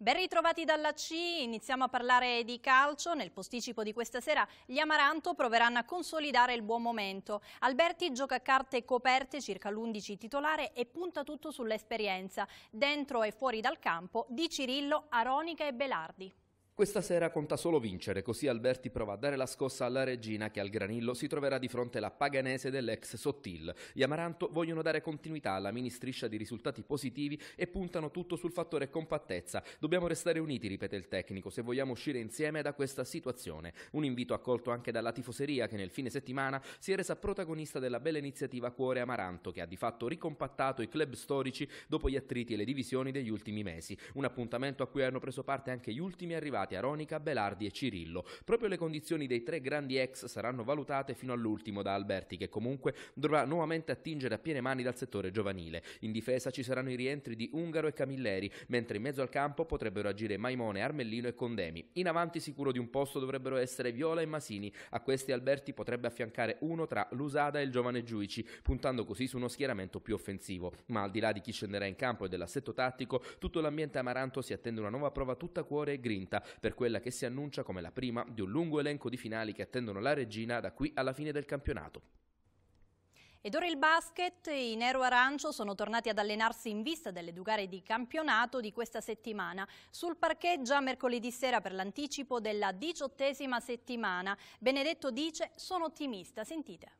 Ben ritrovati dalla C, iniziamo a parlare di calcio. Nel posticipo di questa sera gli Amaranto proveranno a consolidare il buon momento. Alberti gioca a carte coperte circa l'11 titolare e punta tutto sull'esperienza, dentro e fuori dal campo, di Cirillo, Aronica e Belardi. Questa sera conta solo vincere, così Alberti prova a dare la scossa alla regina che al granillo si troverà di fronte alla paganese dell'ex Sottil. Gli Amaranto vogliono dare continuità alla mini striscia di risultati positivi e puntano tutto sul fattore compattezza. Dobbiamo restare uniti, ripete il tecnico, se vogliamo uscire insieme da questa situazione. Un invito accolto anche dalla tifoseria che nel fine settimana si è resa protagonista della bella iniziativa Cuore Amaranto che ha di fatto ricompattato i club storici dopo gli attriti e le divisioni degli ultimi mesi. Un appuntamento a cui hanno preso parte anche gli ultimi arrivati confermati Aronica, Belardi e Cirillo. Proprio le condizioni dei tre grandi ex saranno valutate fino all'ultimo da Alberti, che comunque dovrà nuovamente attingere a piene mani dal settore giovanile. In difesa ci saranno i rientri di Ungaro e Camilleri, mentre in mezzo al campo potrebbero agire Maimone, Armellino e Condemi. In avanti sicuro di un posto dovrebbero essere Viola e Masini. A questi Alberti potrebbe affiancare uno tra Lusada e il giovane Giuici, puntando così su uno schieramento più offensivo. Ma al di là di chi scenderà in campo e dell'assetto tattico, tutto l'ambiente amaranto si attende una nuova prova tutta cuore e grinta per quella che si annuncia come la prima di un lungo elenco di finali che attendono la regina da qui alla fine del campionato. Ed ora il basket, i nero-arancio sono tornati ad allenarsi in vista delle due gare di campionato di questa settimana. Sul parcheggio già mercoledì sera per l'anticipo della diciottesima settimana. Benedetto dice sono ottimista, sentite.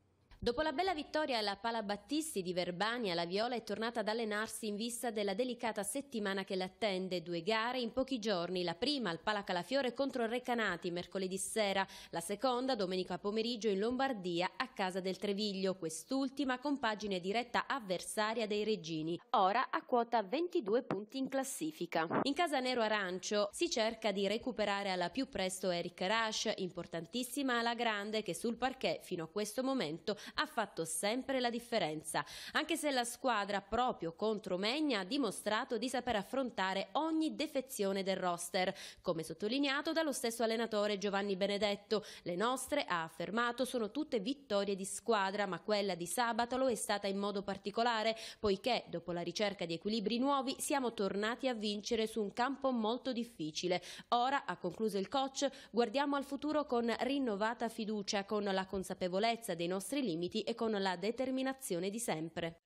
Dopo la bella vittoria alla Pala Battisti di Verbania, la Viola è tornata ad allenarsi in vista della delicata settimana che l'attende. Due gare in pochi giorni, la prima al Pala Calafiore contro il Recanati mercoledì sera, la seconda domenica pomeriggio in Lombardia a casa del Treviglio, quest'ultima con pagine diretta avversaria dei Regini, ora a quota 22 punti in classifica. In casa nero-arancio si cerca di recuperare alla più presto Eric Rush, importantissima alla grande che sul parquet fino a questo momento ha fatto sempre la differenza, anche se la squadra proprio contro Megna ha dimostrato di saper affrontare ogni defezione del roster, come sottolineato dallo stesso allenatore Giovanni Benedetto. Le nostre, ha affermato, sono tutte vittorie di squadra, ma quella di sabato lo è stata in modo particolare, poiché dopo la ricerca di equilibri nuovi siamo tornati a vincere su un campo molto difficile. Ora, ha concluso il coach, guardiamo al futuro con rinnovata fiducia, con la consapevolezza dei nostri limiti limiti e con la determinazione di sempre.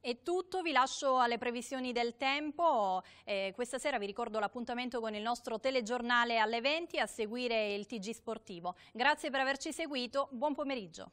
È tutto, vi lascio alle previsioni del tempo. Eh, questa sera vi ricordo l'appuntamento con il nostro telegiornale alle 20 a seguire il TG Sportivo. Grazie per averci seguito, buon pomeriggio.